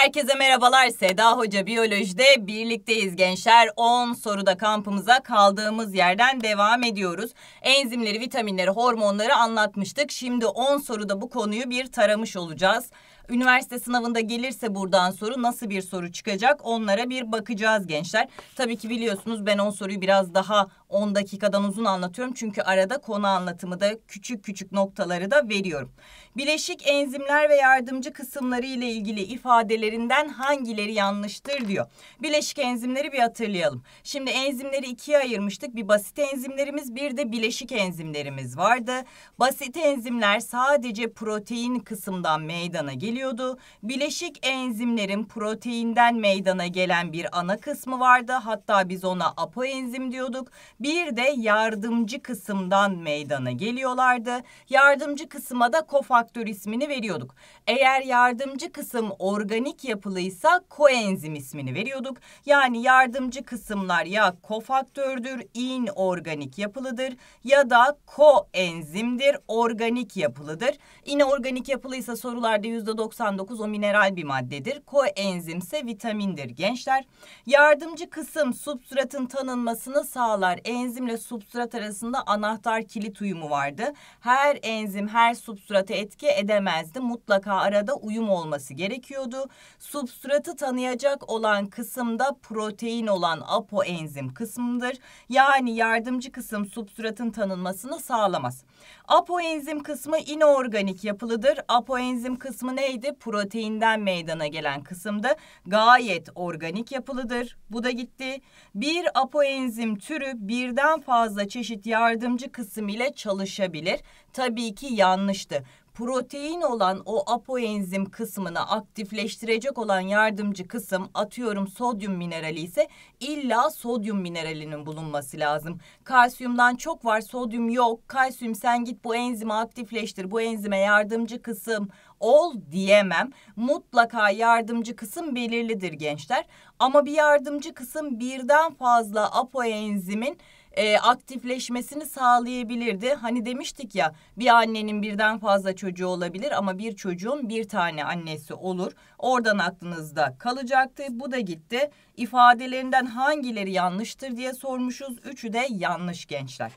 Herkese merhabalar. Seda Hoca Biyoloji'de birlikteyiz gençler. 10 soruda kampımıza kaldığımız yerden devam ediyoruz. Enzimleri, vitaminleri, hormonları anlatmıştık. Şimdi 10 soruda bu konuyu bir taramış olacağız üniversite sınavında gelirse buradan soru nasıl bir soru çıkacak onlara bir bakacağız gençler. Tabii ki biliyorsunuz ben on soruyu biraz daha 10 dakikadan uzun anlatıyorum. Çünkü arada konu anlatımı da küçük küçük noktaları da veriyorum. Bileşik enzimler ve yardımcı kısımları ile ilgili ifadelerinden hangileri yanlıştır diyor. Bileşik enzimleri bir hatırlayalım. Şimdi enzimleri ikiye ayırmıştık. Bir basit enzimlerimiz bir de bileşik enzimlerimiz vardı. Basit enzimler sadece protein kısımdan meydana geliyor geliyordu. Bileşik enzimlerin proteinden meydana gelen bir ana kısmı vardı. Hatta biz ona apoenzim diyorduk. Bir de yardımcı kısımdan meydana geliyorlardı. Yardımcı kısma da kofaktör ismini veriyorduk. Eğer yardımcı kısım organik yapılıysa koenzim ismini veriyorduk. Yani yardımcı kısımlar ya kofaktördür, inorganik yapılıdır ya da koenzimdir, organik yapılıdır. İnorganik yapılıysa sorularda %90 99 o mineral bir maddedir. Koenzimse vitamindir gençler. Yardımcı kısım substratın tanınmasını sağlar. Enzimle substrat arasında anahtar kilit uyumu vardı. Her enzim her substrata etki edemezdi. Mutlaka arada uyum olması gerekiyordu. Substratı tanıyacak olan kısımda protein olan apoenzim kısmıdır. Yani yardımcı kısım substratın tanınmasını sağlamaz. Apoenzim kısmı inorganik yapılıdır. Apoenzim kısmı neydi? Proteinden meydana gelen kısımda gayet organik yapılıdır. Bu da gitti. Bir apoenzim türü birden fazla çeşit yardımcı kısım ile çalışabilir. Tabii ki yanlıştı protein olan o apoenzim kısmını aktifleştirecek olan yardımcı kısım atıyorum sodyum minerali ise illa sodyum mineralinin bulunması lazım. Kalsiyumdan çok var sodyum yok. Kalsiyum sen git bu enzimi aktifleştir bu enzime yardımcı kısım ol diyemem. Mutlaka yardımcı kısım belirlidir gençler. Ama bir yardımcı kısım birden fazla apoenzimin e, aktifleşmesini sağlayabilirdi. Hani demiştik ya bir annenin birden fazla çocuğu olabilir ama bir çocuğun bir tane annesi olur. Oradan aklınızda kalacaktı. Bu da gitti. İfadelerinden hangileri yanlıştır diye sormuşuz. Üçü de yanlış gençler.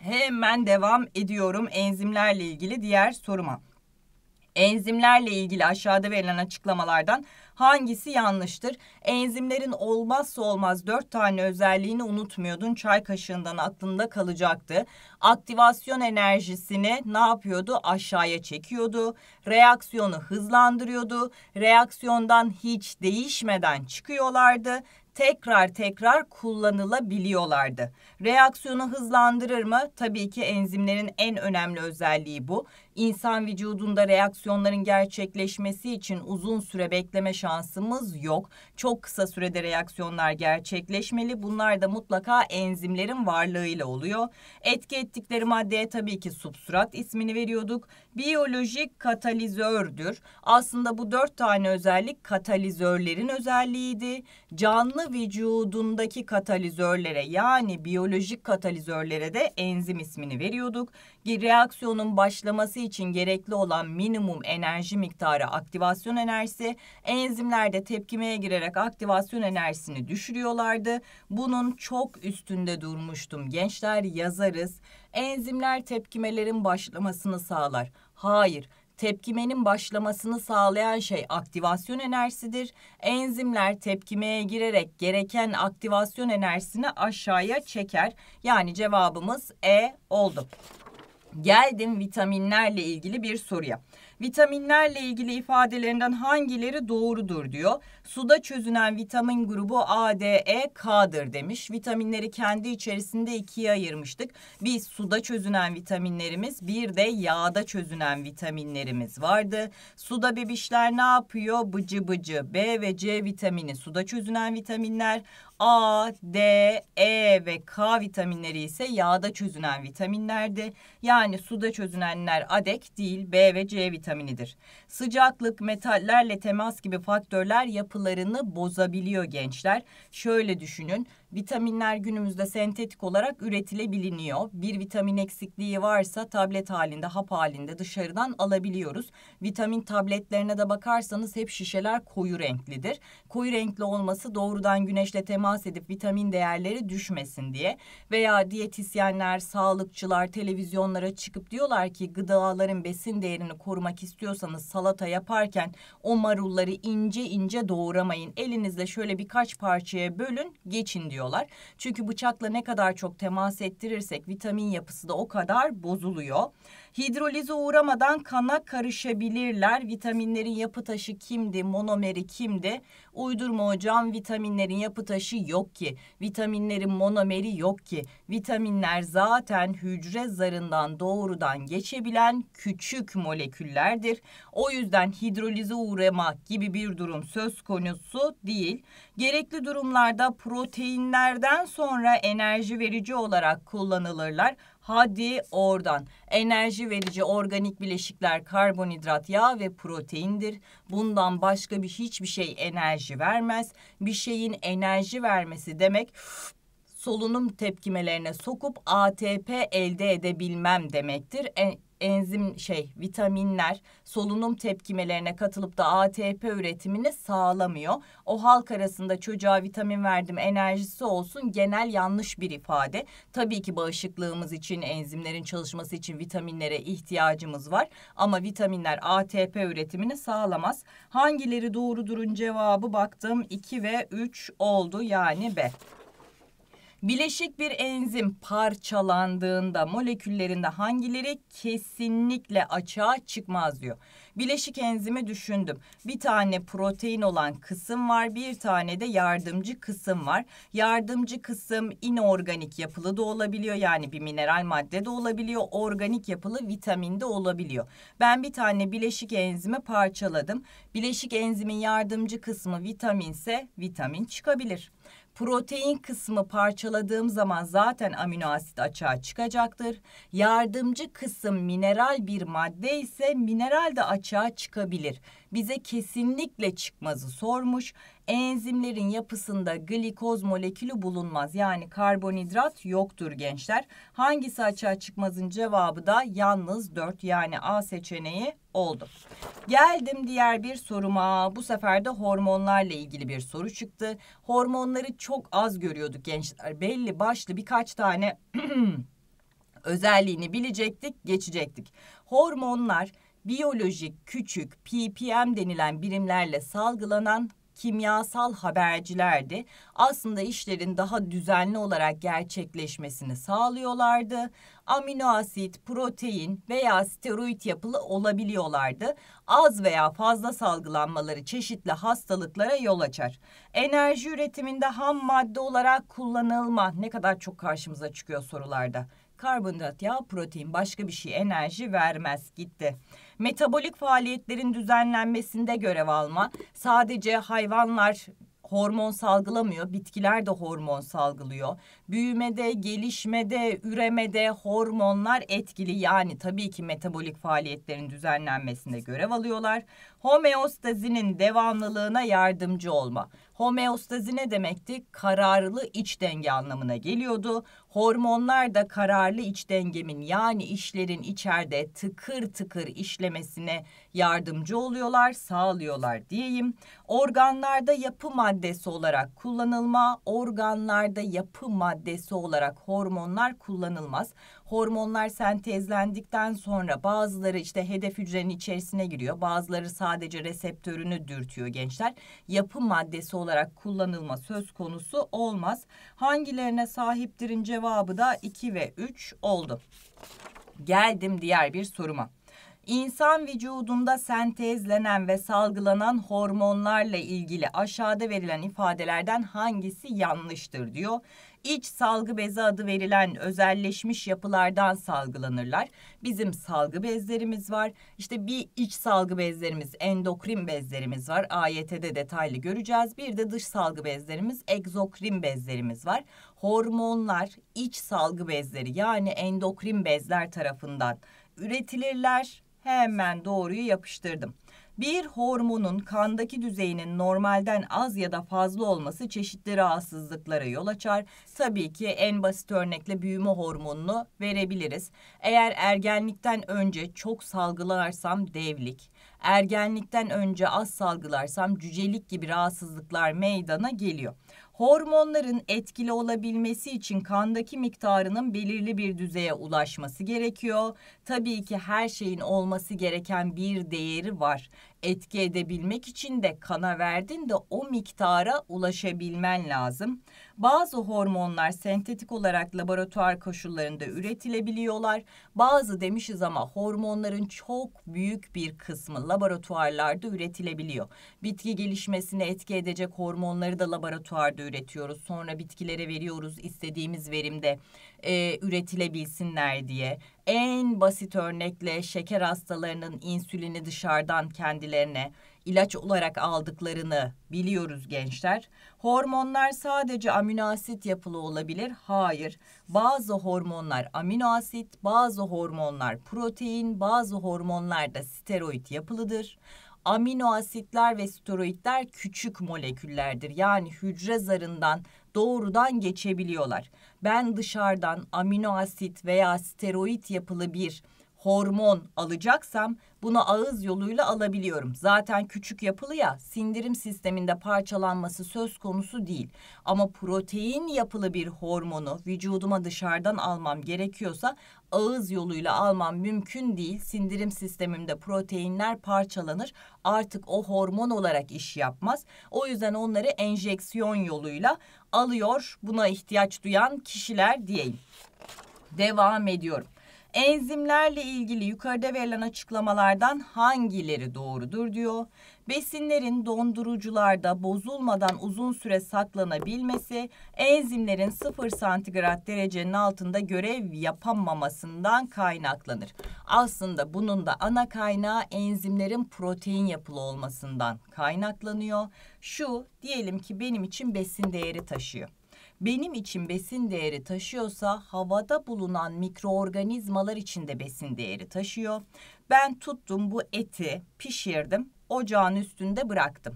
Hemen devam ediyorum enzimlerle ilgili diğer soruma. Enzimlerle ilgili aşağıda verilen açıklamalardan hangisi yanlıştır? Enzimlerin olmazsa olmaz dört tane özelliğini unutmuyordun. Çay kaşığından aklında kalacaktı. Aktivasyon enerjisini ne yapıyordu? Aşağıya çekiyordu. Reaksiyonu hızlandırıyordu. Reaksiyondan hiç değişmeden çıkıyorlardı tekrar tekrar kullanılabiliyorlardı. Reaksiyonu hızlandırır mı? Tabii ki enzimlerin en önemli özelliği bu. İnsan vücudunda reaksiyonların gerçekleşmesi için uzun süre bekleme şansımız yok. Çok kısa sürede reaksiyonlar gerçekleşmeli. Bunlar da mutlaka enzimlerin varlığıyla oluyor. Etki ettikleri maddeye tabii ki substrat ismini veriyorduk. Biyolojik katalizördür. Aslında bu dört tane özellik katalizörlerin özelliğiydi. Canlı vücudundaki katalizörlere yani biyolojik katalizörlere de enzim ismini veriyorduk. Reaksiyonun başlaması için gerekli olan minimum enerji miktarı aktivasyon enerjisi. Enzimler de tepkimeye girerek aktivasyon enerjisini düşürüyorlardı. Bunun çok üstünde durmuştum. Gençler yazarız. Enzimler tepkimelerin başlamasını sağlar. Hayır, tepkimenin başlamasını sağlayan şey aktivasyon enerjisidir. Enzimler tepkimeye girerek gereken aktivasyon enerjisini aşağıya çeker. Yani cevabımız E oldu. Geldim vitaminlerle ilgili bir soruya. Vitaminlerle ilgili ifadelerinden hangileri doğrudur diyor. Suda çözünen vitamin grubu A, D, E, K'dır demiş. Vitaminleri kendi içerisinde ikiye ayırmıştık. Biz suda çözünen vitaminlerimiz, bir de yağda çözünen vitaminlerimiz vardı. Suda bebişler ne yapıyor? Bıcı bıcı B ve C vitamini suda çözünen vitaminler. A, D, E ve K vitaminleri ise yağda çözünen vitaminlerdi. Yani suda çözünenler adek değil B ve C vitamini vitaminidir. Sıcaklık, metallerle temas gibi faktörler yapılarını bozabiliyor gençler. Şöyle düşünün. Vitaminler günümüzde sentetik olarak üretilebiliniyor. Bir vitamin eksikliği varsa tablet halinde, hap halinde dışarıdan alabiliyoruz. Vitamin tabletlerine de bakarsanız hep şişeler koyu renklidir. Koyu renkli olması doğrudan güneşle temas edip vitamin değerleri düşmesin diye veya diyetisyenler, sağlıkçılar televizyonlara çıkıp diyorlar ki gıdaların besin değerini korumak yapmak istiyorsanız salata yaparken o marulları ince ince doğramayın. Elinizle şöyle birkaç parçaya bölün geçin diyorlar. Çünkü bıçakla ne kadar çok temas ettirirsek vitamin yapısı da o kadar bozuluyor. Hidrolize uğramadan kana karışabilirler. Vitaminlerin yapı taşı kimdi? Monomeri kimdi? Uydurma hocam vitaminlerin yapı taşı yok ki. Vitaminlerin monomeri yok ki. Vitaminler zaten hücre zarından doğrudan geçebilen küçük moleküllerdir. O yüzden hidrolize uğrama gibi bir durum söz konusu değil. Gerekli durumlarda proteinlerden sonra enerji verici olarak kullanılırlar. Hadi oradan. Enerji verici organik bileşikler karbonhidrat, yağ ve proteindir. Bundan başka bir hiçbir şey enerji vermez. Bir şeyin enerji vermesi demek solunum tepkimelerine sokup ATP elde edebilmem demektir. E, enzim şey vitaminler solunum tepkimelerine katılıp da ATP üretimini sağlamıyor. O halk arasında çocuğa vitamin verdim enerjisi olsun genel yanlış bir ifade. Tabii ki bağışıklığımız için enzimlerin çalışması için vitaminlere ihtiyacımız var ama vitaminler ATP üretimini sağlamaz. Hangileri doğrudurun cevabı baktım 2 ve 3 oldu yani B. Bileşik bir enzim parçalandığında moleküllerinde hangileri kesinlikle açığa çıkmaz diyor. Bileşik enzimi düşündüm. Bir tane protein olan kısım var, bir tane de yardımcı kısım var. Yardımcı kısım inorganik yapılı da olabiliyor. Yani bir mineral madde de olabiliyor, organik yapılı vitamin de olabiliyor. Ben bir tane bileşik enzimi parçaladım. Bileşik enzimin yardımcı kısmı vitaminse vitamin çıkabilir. Protein kısmı parçaladığım zaman zaten amino asit açığa çıkacaktır. Yardımcı kısım mineral bir madde ise mineral de açığa çıkabilir. Bize kesinlikle çıkmazı sormuş. Enzimlerin yapısında glikoz molekülü bulunmaz. Yani karbonhidrat yoktur gençler. Hangisi açığa çıkmazın cevabı da yalnız 4 yani A seçeneği oldu. Geldim diğer bir soruma. Bu sefer de hormonlarla ilgili bir soru çıktı. Hormonları çok az görüyorduk gençler. Belli başlı birkaç tane özelliğini bilecektik, geçecektik. Hormonlar biyolojik küçük ppm denilen birimlerle salgılanan kimyasal habercilerdi. Aslında işlerin daha düzenli olarak gerçekleşmesini sağlıyorlardı. Amino asit, protein veya steroid yapılı olabiliyorlardı. Az veya fazla salgılanmaları çeşitli hastalıklara yol açar. Enerji üretiminde ham madde olarak kullanılma ne kadar çok karşımıza çıkıyor sorularda. Karbonhidrat, ya protein başka bir şey enerji vermez gitti metabolik faaliyetlerin düzenlenmesinde görev alma, sadece hayvanlar hormon salgılamıyor. Bitkiler de hormon salgılıyor. Büyümede, gelişmede, üremede hormonlar etkili. Yani tabii ki metabolik faaliyetlerin düzenlenmesinde görev alıyorlar. Homeostazinin devamlılığına yardımcı olma. Homeostazi ne demekti? Kararlı iç denge anlamına geliyordu. Hormonlar da kararlı iç dengemin yani işlerin içeride tıkır tıkır işlemesine yardımcı oluyorlar, sağlıyorlar diyeyim. Organlarda yapı maddesi olarak kullanılma, organlarda yapı maddesi olarak hormonlar kullanılmaz hormonlar sentezlendikten sonra bazıları işte hedef hücrenin içerisine giriyor. Bazıları sadece reseptörünü dürtüyor gençler. Yapı maddesi olarak kullanılma söz konusu olmaz. Hangilerine sahiptirin cevabı da 2 ve 3 oldu. Geldim diğer bir soruma. İnsan vücudunda sentezlenen ve salgılanan hormonlarla ilgili aşağıda verilen ifadelerden hangisi yanlıştır diyor iç salgı bezi adı verilen özelleşmiş yapılardan salgılanırlar. Bizim salgı bezlerimiz var. İşte bir iç salgı bezlerimiz, endokrin bezlerimiz var. AYT'de detaylı göreceğiz. Bir de dış salgı bezlerimiz, egzokrin bezlerimiz var. Hormonlar iç salgı bezleri yani endokrin bezler tarafından üretilirler. Hemen doğruyu yapıştırdım. Bir hormonun kandaki düzeyinin normalden az ya da fazla olması çeşitli rahatsızlıklara yol açar. Tabii ki en basit örnekle büyüme hormonunu verebiliriz. Eğer ergenlikten önce çok salgılarsam devlik, ergenlikten önce az salgılarsam cücelik gibi rahatsızlıklar meydana geliyor. Hormonların etkili olabilmesi için kandaki miktarının belirli bir düzeye ulaşması gerekiyor. Tabii ki her şeyin olması gereken bir değeri var etki edebilmek için de kana verdin de o miktara ulaşabilmen lazım. Bazı hormonlar sentetik olarak laboratuvar koşullarında üretilebiliyorlar. Bazı demişiz ama hormonların çok büyük bir kısmı laboratuvarlarda üretilebiliyor. Bitki gelişmesine etki edecek hormonları da laboratuvarda üretiyoruz. Sonra bitkilere veriyoruz istediğimiz verimde e, üretilebilsinler diye en basit örnekle şeker hastalarının insülini dışarıdan kendilerine ilaç olarak aldıklarını biliyoruz gençler. Hormonlar sadece amino asit yapılı olabilir. Hayır. Bazı hormonlar amino asit, bazı hormonlar protein, bazı hormonlar da steroid yapılıdır. Amino asitler ve steroidler küçük moleküllerdir. Yani hücre zarından doğrudan geçebiliyorlar. Ben dışarıdan amino asit veya steroid yapılı bir hormon alacaksam bunu ağız yoluyla alabiliyorum. Zaten küçük yapılı ya sindirim sisteminde parçalanması söz konusu değil. Ama protein yapılı bir hormonu vücuduma dışarıdan almam gerekiyorsa ağız yoluyla almam mümkün değil. Sindirim sistemimde proteinler parçalanır. Artık o hormon olarak iş yapmaz. O yüzden onları enjeksiyon yoluyla alıyor. Buna ihtiyaç duyan kişiler diyeyim. Devam ediyorum. Enzimlerle ilgili yukarıda verilen açıklamalardan hangileri doğrudur diyor. Besinlerin dondurucularda bozulmadan uzun süre saklanabilmesi, enzimlerin 0 santigrat derecenin altında görev yapamamasından kaynaklanır. Aslında bunun da ana kaynağı enzimlerin protein yapılı olmasından kaynaklanıyor. Şu diyelim ki benim için besin değeri taşıyor benim için besin değeri taşıyorsa havada bulunan mikroorganizmalar için de besin değeri taşıyor. Ben tuttum bu eti pişirdim ocağın üstünde bıraktım.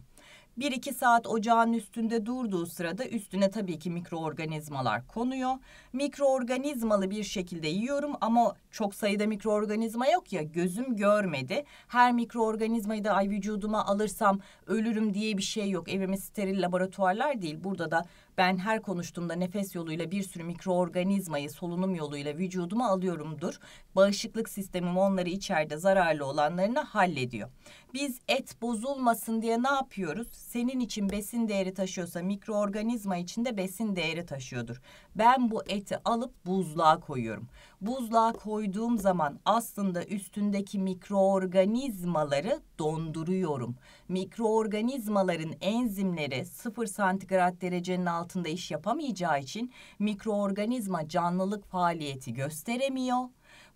1-2 saat ocağın üstünde durduğu sırada üstüne tabii ki mikroorganizmalar konuyor mikroorganizmalı bir şekilde yiyorum ama çok sayıda mikroorganizma yok ya gözüm görmedi. Her mikroorganizmayı da ay vücuduma alırsam ölürüm diye bir şey yok. Evimiz steril laboratuvarlar değil. Burada da ben her konuştuğumda nefes yoluyla bir sürü mikroorganizmayı solunum yoluyla vücuduma alıyorumdur. Bağışıklık sistemim onları içeride zararlı olanlarını hallediyor. Biz et bozulmasın diye ne yapıyoruz? Senin için besin değeri taşıyorsa mikroorganizma için de besin değeri taşıyordur. Ben bu et eti alıp buzluğa koyuyorum. Buzluğa koyduğum zaman aslında üstündeki mikroorganizmaları donduruyorum. Mikroorganizmaların enzimleri 0 santigrat derecenin altında iş yapamayacağı için mikroorganizma canlılık faaliyeti gösteremiyor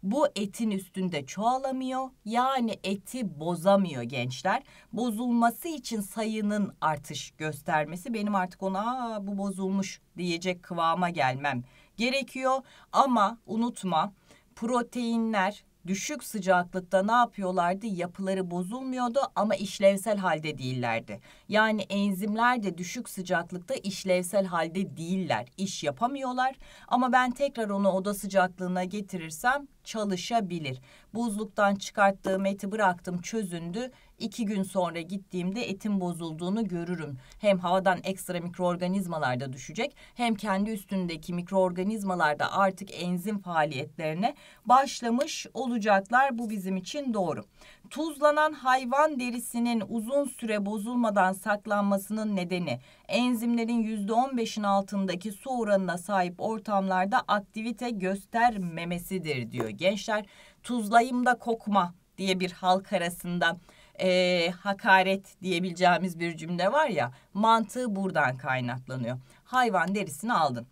bu etin üstünde çoğalamıyor. Yani eti bozamıyor gençler. Bozulması için sayının artış göstermesi benim artık ona Aa, bu bozulmuş diyecek kıvama gelmem gerekiyor. Ama unutma proteinler düşük sıcaklıkta ne yapıyorlardı? Yapıları bozulmuyordu ama işlevsel halde değillerdi. Yani enzimler de düşük sıcaklıkta işlevsel halde değiller. İş yapamıyorlar ama ben tekrar onu oda sıcaklığına getirirsem çalışabilir. Buzluktan çıkarttığım eti bıraktım çözündü iki gün sonra gittiğimde etin bozulduğunu görürüm. Hem havadan ekstra mikroorganizmalar da düşecek hem kendi üstündeki mikroorganizmalar da artık enzim faaliyetlerine başlamış olacaklar. Bu bizim için doğru. Tuzlanan hayvan derisinin uzun süre bozulmadan saklanmasının nedeni enzimlerin %15'in altındaki su oranına sahip ortamlarda aktivite göstermemesidir diyor gençler. Tuzlayım da kokma diye bir halk arasında e, hakaret diyebileceğimiz bir cümle var ya mantığı buradan kaynaklanıyor. Hayvan derisini aldın.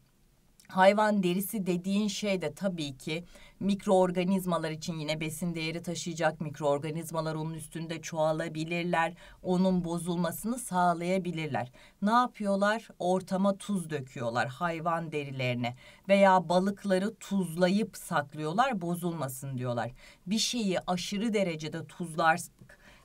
Hayvan derisi dediğin şey de tabii ki mikroorganizmalar için yine besin değeri taşıyacak. Mikroorganizmalar onun üstünde çoğalabilirler. Onun bozulmasını sağlayabilirler. Ne yapıyorlar? Ortama tuz döküyorlar hayvan derilerine veya balıkları tuzlayıp saklıyorlar bozulmasın diyorlar. Bir şeyi aşırı derecede tuzlar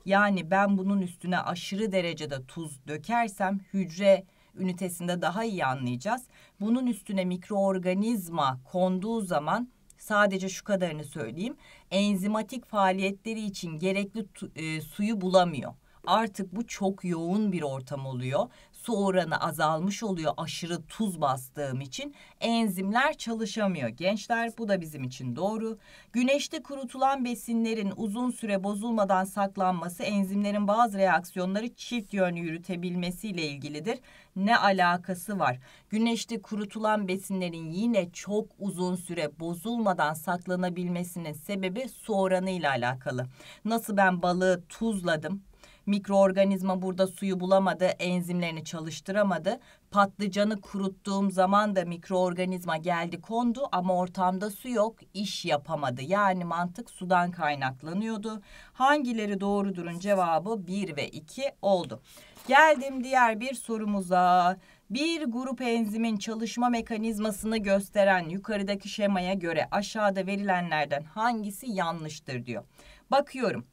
yani ben bunun üstüne aşırı derecede tuz dökersem hücre ünitesinde daha iyi anlayacağız. Bunun üstüne mikroorganizma konduğu zaman sadece şu kadarını söyleyeyim. Enzimatik faaliyetleri için gerekli e, suyu bulamıyor. Artık bu çok yoğun bir ortam oluyor su oranı azalmış oluyor aşırı tuz bastığım için. Enzimler çalışamıyor gençler bu da bizim için doğru. Güneşte kurutulan besinlerin uzun süre bozulmadan saklanması enzimlerin bazı reaksiyonları çift yönlü yürütebilmesiyle ilgilidir. Ne alakası var? Güneşte kurutulan besinlerin yine çok uzun süre bozulmadan saklanabilmesinin sebebi su ile alakalı. Nasıl ben balığı tuzladım Mikroorganizma burada suyu bulamadı, enzimlerini çalıştıramadı. Patlıcanı kuruttuğum zaman da mikroorganizma geldi kondu ama ortamda su yok, iş yapamadı. Yani mantık sudan kaynaklanıyordu. Hangileri doğrudurun cevabı 1 ve 2 oldu. Geldim diğer bir sorumuza. Bir grup enzimin çalışma mekanizmasını gösteren yukarıdaki şemaya göre aşağıda verilenlerden hangisi yanlıştır diyor. Bakıyorum.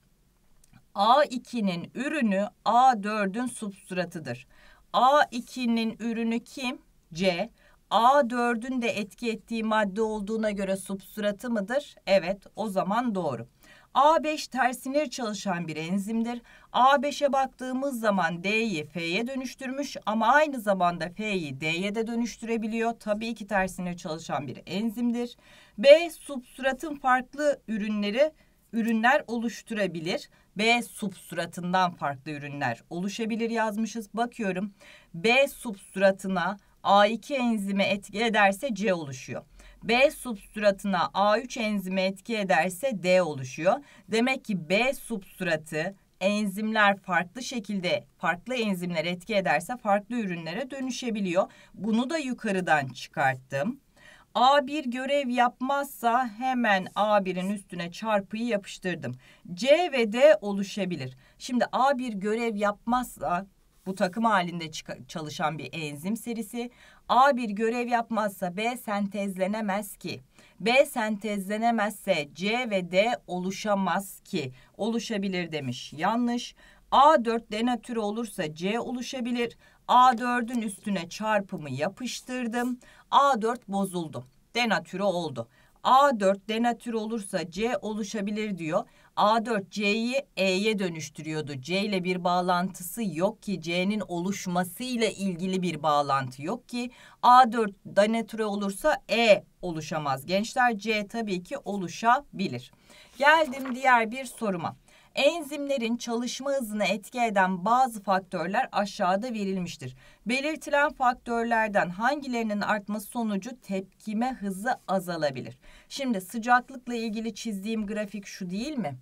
A2'nin ürünü A4'ün substratıdır. A2'nin ürünü kim? C. A4'ün de etki ettiği madde olduğuna göre substratı mıdır? Evet, o zaman doğru. A5 tersinir çalışan bir enzimdir. A5'e baktığımız zaman D'yi F'ye dönüştürmüş ama aynı zamanda F'yi D'ye de dönüştürebiliyor. Tabii ki tersinir çalışan bir enzimdir. B substratın farklı ürünleri ürünler oluşturabilir. B substratından farklı ürünler oluşabilir yazmışız. Bakıyorum B substratına A2 enzimi etki ederse C oluşuyor. B substratına A3 enzimi etki ederse D oluşuyor. Demek ki B substratı enzimler farklı şekilde farklı enzimler etki ederse farklı ürünlere dönüşebiliyor. Bunu da yukarıdan çıkarttım. A1 görev yapmazsa hemen A1'in üstüne çarpıyı yapıştırdım. C ve D oluşabilir. Şimdi A1 görev yapmazsa bu takım halinde çalışan bir enzim serisi. A1 görev yapmazsa B sentezlenemez ki. B sentezlenemezse C ve D oluşamaz ki. Oluşabilir demiş. Yanlış. A4 denatür olursa C oluşabilir. A4'ün üstüne çarpımı yapıştırdım. A4 bozuldu. Denatüre oldu. A4 denatüre olursa C oluşabilir diyor. A4 C'yi E'ye dönüştürüyordu. C ile bir bağlantısı yok ki C'nin oluşmasıyla ilgili bir bağlantı yok ki. A4 denatüre olursa E oluşamaz. Gençler C tabii ki oluşabilir. Geldim diğer bir soruma. Enzimlerin çalışma hızını etki eden bazı faktörler aşağıda verilmiştir. Belirtilen faktörlerden hangilerinin artması sonucu tepkime hızı azalabilir? Şimdi sıcaklıkla ilgili çizdiğim grafik şu değil mi?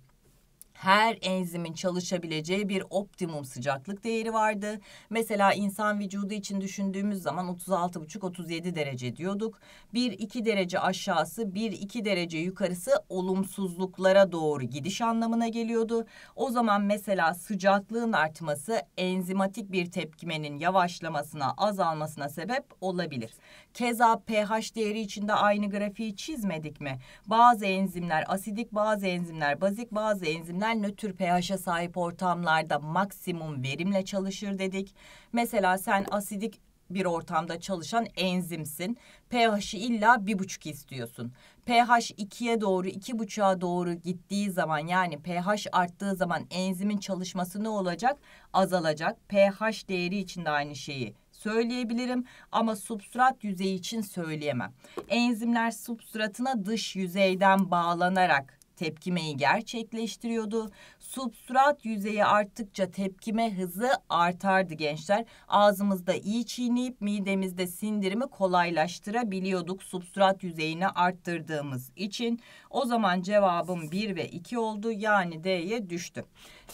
her enzimin çalışabileceği bir optimum sıcaklık değeri vardı. Mesela insan vücudu için düşündüğümüz zaman 36,5-37 derece diyorduk. 1-2 derece aşağısı, 1-2 derece yukarısı olumsuzluklara doğru gidiş anlamına geliyordu. O zaman mesela sıcaklığın artması enzimatik bir tepkimenin yavaşlamasına, azalmasına sebep olabilir. Keza pH değeri içinde aynı grafiği çizmedik mi? Bazı enzimler asidik, bazı enzimler bazik, bazı enzimler fonksiyonel nötr pH'e sahip ortamlarda maksimum verimle çalışır dedik. Mesela sen asidik bir ortamda çalışan enzimsin. pH'i illa bir buçuk istiyorsun. pH 2'ye doğru, iki buçuğa doğru gittiği zaman yani pH arttığı zaman enzimin çalışması ne olacak? Azalacak. pH değeri için de aynı şeyi söyleyebilirim ama substrat yüzeyi için söyleyemem. Enzimler substratına dış yüzeyden bağlanarak tepkimeyi gerçekleştiriyordu. Substrat yüzeyi arttıkça tepkime hızı artardı gençler. Ağzımızda iyi çiğneyip midemizde sindirimi kolaylaştırabiliyorduk substrat yüzeyini arttırdığımız için. O zaman cevabım 1 ve 2 oldu yani D'ye düştü.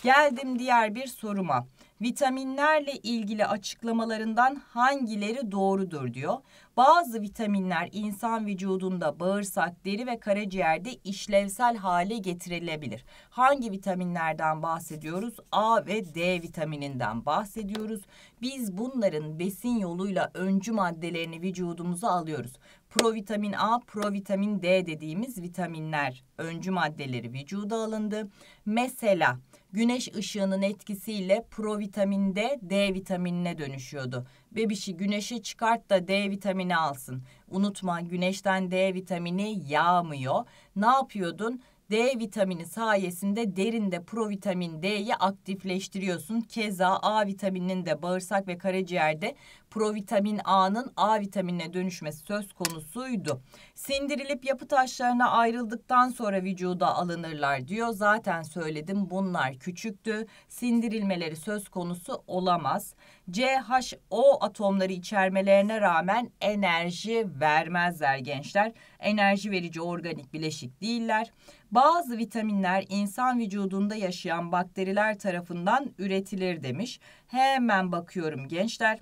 Geldim diğer bir soruma vitaminlerle ilgili açıklamalarından hangileri doğrudur diyor. Bazı vitaminler insan vücudunda bağırsak, deri ve karaciğerde işlevsel hale getirilebilir. Hangi vitaminlerden bahsediyoruz? A ve D vitamininden bahsediyoruz. Biz bunların besin yoluyla öncü maddelerini vücudumuza alıyoruz provitamin A, provitamin D dediğimiz vitaminler, öncü maddeleri vücuda alındı. Mesela güneş ışığının etkisiyle provitamin D, D vitaminine dönüşüyordu. Bebişi güneşe çıkart da D vitamini alsın. Unutma güneşten D vitamini yağmıyor. Ne yapıyordun? D vitamini sayesinde derinde provitamin D'yi aktifleştiriyorsun. Keza A vitamininin de bağırsak ve karaciğerde provitamin A'nın A vitaminine dönüşmesi söz konusuydu. Sindirilip yapı taşlarına ayrıldıktan sonra vücuda alınırlar diyor. Zaten söyledim bunlar küçüktü. Sindirilmeleri söz konusu olamaz. CHO atomları içermelerine rağmen enerji vermezler gençler. Enerji verici organik bileşik değiller. Bazı vitaminler insan vücudunda yaşayan bakteriler tarafından üretilir demiş. Hemen bakıyorum gençler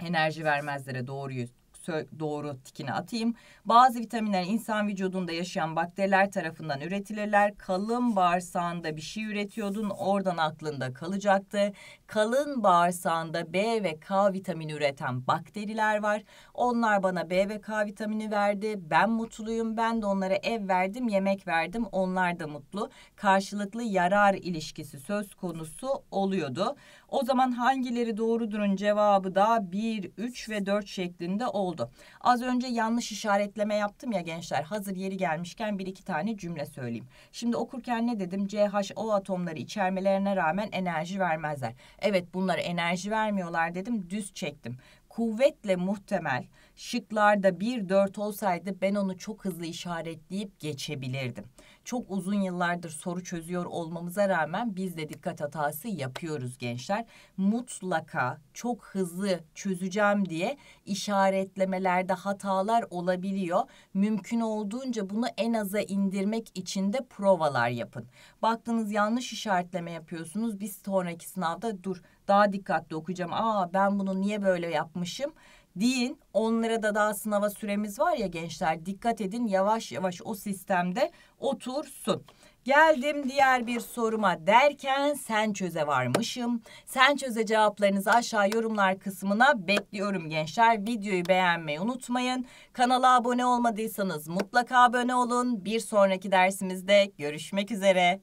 enerji vermezlere doğruyu doğru tikini atayım. Bazı vitaminler insan vücudunda yaşayan bakteriler tarafından üretilirler. Kalın bağırsağında bir şey üretiyordun oradan aklında kalacaktı kalın bağırsağında B ve K vitamini üreten bakteriler var. Onlar bana B ve K vitamini verdi. Ben mutluyum. Ben de onlara ev verdim, yemek verdim. Onlar da mutlu. Karşılıklı yarar ilişkisi söz konusu oluyordu. O zaman hangileri doğrudurun cevabı da 1, 3 ve 4 şeklinde oldu. Az önce yanlış işaretleme yaptım ya gençler. Hazır yeri gelmişken bir iki tane cümle söyleyeyim. Şimdi okurken ne dedim? CHO atomları içermelerine rağmen enerji vermezler. Evet bunlar enerji vermiyorlar dedim düz çektim. Kuvvetle muhtemel Şıklarda bir dört olsaydı ben onu çok hızlı işaretleyip geçebilirdim. Çok uzun yıllardır soru çözüyor olmamıza rağmen biz de dikkat hatası yapıyoruz gençler. Mutlaka çok hızlı çözeceğim diye işaretlemelerde hatalar olabiliyor. Mümkün olduğunca bunu en aza indirmek için de provalar yapın. Baktınız yanlış işaretleme yapıyorsunuz. Biz sonraki sınavda dur daha dikkatli okuyacağım. Aa ben bunu niye böyle yapmışım? deyin. Onlara da daha sınava süremiz var ya gençler dikkat edin yavaş yavaş o sistemde otursun. Geldim diğer bir soruma derken sen çöze varmışım. Sen çöze cevaplarınızı aşağı yorumlar kısmına bekliyorum gençler. Videoyu beğenmeyi unutmayın. Kanala abone olmadıysanız mutlaka abone olun. Bir sonraki dersimizde görüşmek üzere.